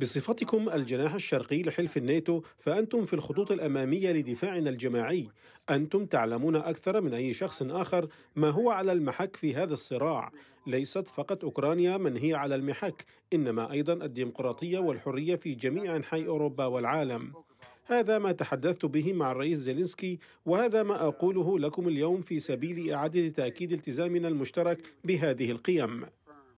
بصفتكم الجناح الشرقي لحلف الناتو فأنتم في الخطوط الأمامية لدفاعنا الجماعي أنتم تعلمون أكثر من أي شخص آخر ما هو على المحك في هذا الصراع ليست فقط أوكرانيا من هي على المحك إنما أيضا الديمقراطية والحرية في جميع أنحاء أوروبا والعالم هذا ما تحدثت به مع الرئيس زيلينسكي وهذا ما أقوله لكم اليوم في سبيل إعادة تأكيد التزامنا المشترك بهذه القيم